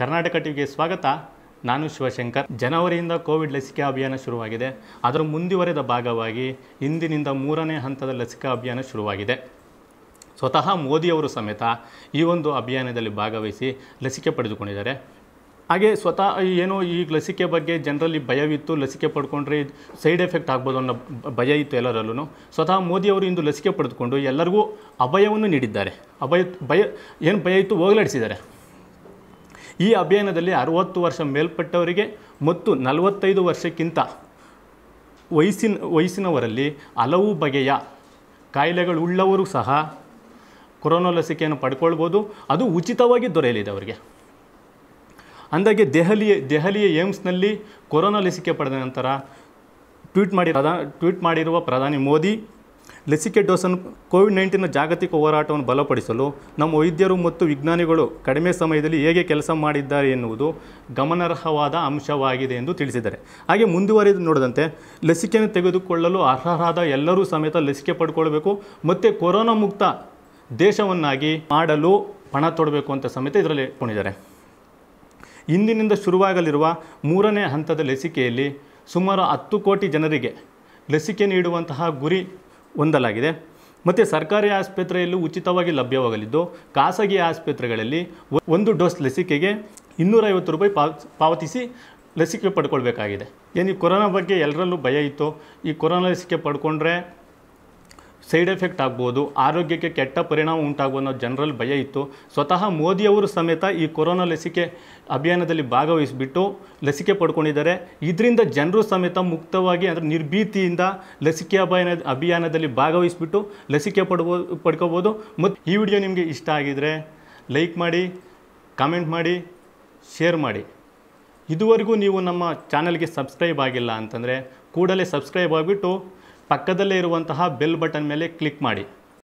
ಕರ್ನಾಟಕ ಟಿವಿಗೆ ಸ್ವಾಗತ ನಾನು ಶಿವಶಂಕರ್ ಜನವರಿಯಿಂದ ಕೋವಿಡ್ ಲಸಿಕೆ ಅಭಿಯಾನ ಶುರುವಾಗಿದೆ ಅದರ ಮುಂದುವರೆದ ಭಾಗವಾಗಿ ಇಂದಿನಿಂದ ಮೂರನೇ ಹಂತದ ಲಸಿಕಾ ಅಭಿಯಾನ ಶುರುವಾಗಿದೆ ಸ್ವತಃ ಮೋದಿಯವರು ಸಮೇತ ಈ ಒಂದು ಅಭಿಯಾನದಲ್ಲಿ ಭಾಗವಹಿಸಿ ಲಸಿಕೆ ಪಡೆದುಕೊಂಡಿದ್ದಾರೆ ಹಾಗೆ ಸ್ವತಃ ಏನೋ ಈ ಲಸಿಕೆ ಬಗ್ಗೆ ಜನರಲ್ಲಿ ಭಯವಿತ್ತು ಲಸಿಕೆ ಪಡ್ಕೊಂಡ್ರೆ ಸೈಡ್ ಎಫೆಕ್ಟ್ ಆಗ್ಬೋದು ಅನ್ನೋ ಭಯ ಇತ್ತು ಎಲ್ಲರಲ್ಲೂ ಸ್ವತಃ ಮೋದಿಯವರು ಇಂದು ಲಸಿಕೆ ಪಡೆದುಕೊಂಡು ಎಲ್ಲರಿಗೂ ಅಭಯವನ್ನು ನೀಡಿದ್ದಾರೆ ಅಭಯ ಭಯ ಏನು ಭಯ ಇತ್ತು ಹೋಗಲಾಡಿಸಿದ್ದಾರೆ ಈ ಅಭಿಯಾನದಲ್ಲಿ ಅರುವತ್ತು ವರ್ಷ ಮೇಲ್ಪಟ್ಟವರಿಗೆ ಮತ್ತು ನಲವತ್ತೈದು ವರ್ಷಕ್ಕಿಂತ ವಯಸ್ಸಿನ ವಯಸ್ಸಿನವರಲ್ಲಿ ಹಲವು ಬಗೆಯ ಕಾಯಿಲೆಗಳುಳ್ಳವರು ಸಹ ಕೊರೋನಾ ಲಸಿಕೆಯನ್ನು ಪಡ್ಕೊಳ್ಬೋದು ಅದು ಉಚಿತವಾಗಿ ದೊರೆಯಲಿದೆ ಅವರಿಗೆ ಅಂದಾಗೆ ದೆಹಲಿಯ ದೆಹಲಿಯ ಏಮ್ಸ್ನಲ್ಲಿ ಕೊರೋನಾ ಲಸಿಕೆ ಪಡೆದ ನಂತರ ಟ್ವೀಟ್ ಪ್ರಧಾ ಟ್ವೀಟ್ ಮಾಡಿರುವ ಪ್ರಧಾನಿ ಮೋದಿ ಲಸಿಕೆ ಡೋಸನ್ನು ಕೋವಿಡ್ ನೈನ್ಟೀನ್ ಜಾಗತಿಕ ಹೋರಾಟವನ್ನು ಬಲಪಡಿಸಲು ನಮ್ಮ ವೈದ್ಯರು ಮತ್ತು ವಿಜ್ಞಾನಿಗಳು ಕಡಿಮೆ ಸಮಯದಲ್ಲಿ ಹೇಗೆ ಕೆಲಸ ಮಾಡಿದ್ದಾರೆ ಎನ್ನುವುದು ಗಮನಾರ್ಹವಾದ ಅಂಶವಾಗಿದೆ ಎಂದು ತಿಳಿಸಿದ್ದಾರೆ ಹಾಗೆ ಮುಂದುವರೆದು ನೋಡದಂತೆ ಲಸಿಕೆಯನ್ನು ತೆಗೆದುಕೊಳ್ಳಲು ಅರ್ಹರಾದ ಎಲ್ಲರೂ ಸಮೇತ ಲಸಿಕೆ ಪಡ್ಕೊಳ್ಬೇಕು ಮತ್ತು ಕೊರೋನಾ ಮುಕ್ತ ದೇಶವನ್ನಾಗಿ ಮಾಡಲು ಪಣ ತೊಡಬೇಕು ಅಂತ ಸಮೇತ ಇದರಲ್ಲಿ ಕೊಂಡಿದ್ದಾರೆ ಇಂದಿನಿಂದ ಶುರುವಾಗಲಿರುವ ಮೂರನೇ ಹಂತದ ಲಸಿಕೆಯಲ್ಲಿ ಸುಮಾರು ಹತ್ತು ಕೋಟಿ ಜನರಿಗೆ ಲಸಿಕೆ ನೀಡುವಂತಹ ಗುರಿ ಹೊಂದಲಾಗಿದೆ ಮತ್ತು ಸರ್ಕಾರಿ ಆಸ್ಪತ್ರೆಯಲ್ಲೂ ಉಚಿತವಾಗಿ ಲಭ್ಯವಾಗಲಿದ್ದು ಖಾಸಗಿ ಆಸ್ಪತ್ರೆಗಳಲ್ಲಿ ಒಂದು ಡೋಸ್ ಲಸಿಕೆಗೆ ಇನ್ನೂರೈವತ್ತು ರೂಪಾಯಿ ಪಾವತಿಸಿ ಲಸಿಕೆ ಪಡ್ಕೊಳ್ಬೇಕಾಗಿದೆ ಏನು ಈ ಕೊರೋನಾ ಬಗ್ಗೆ ಎಲ್ಲರಲ್ಲೂ ಭಯ ಇತ್ತು ಈ ಕೊರೋನಾ ಲಸಿಕೆ ಪಡ್ಕೊಂಡ್ರೆ ಸೈಡ್ ಎಫೆಕ್ಟ್ ಆಗ್ಬೋದು ಆರೋಗ್ಯಕ್ಕೆ ಕೆಟ್ಟ ಪರಿಣಾಮ ಉಂಟಾಗುವ ಅನ್ನೋ ಜನರಲ್ಲಿ ಭಯ ಇತ್ತು ಸ್ವತಃ ಮೋದಿಯವರು ಸಮೇತ ಈ ಕೊರೋನಾ ಲಸಿಕೆ ಅಭಿಯಾನದಲ್ಲಿ ಭಾಗವಹಿಸಿಬಿಟ್ಟು ಲಸಿಕೆ ಪಡ್ಕೊಂಡಿದ್ದಾರೆ ಇದರಿಂದ ಜನರು ಸಮೇತ ಮುಕ್ತವಾಗಿ ಅಂದರೆ ನಿರ್ಭೀತಿಯಿಂದ ಲಸಿಕೆ ಅಭಿಯಾನ ಅಭಿಯಾನದಲ್ಲಿ ಭಾಗವಹಿಸಿಬಿಟ್ಟು ಲಸಿಕೆ ಪಡ್ಬೋದು ಪಡ್ಕೋಬೋದು ಮತ್ತು ಈ ವಿಡಿಯೋ ನಿಮಗೆ ಇಷ್ಟ ಆಗಿದರೆ ಲೈಕ್ ಮಾಡಿ ಕಾಮೆಂಟ್ ಮಾಡಿ ಶೇರ್ ಮಾಡಿ ಇದುವರೆಗೂ ನೀವು ನಮ್ಮ ಚಾನಲ್ಗೆ ಸಬ್ಸ್ಕ್ರೈಬ್ ಆಗಿಲ್ಲ ಅಂತಂದರೆ ಕೂಡಲೇ ಸಬ್ಸ್ಕ್ರೈಬ್ ಆಗಿಬಿಟ್ಟು ಪಕ್ಕದಲ್ಲೇ ಇರುವಂತಹ ಬೆಲ್ ಬಟನ್ ಮೇಲೆ ಕ್ಲಿಕ್ ಮಾಡಿ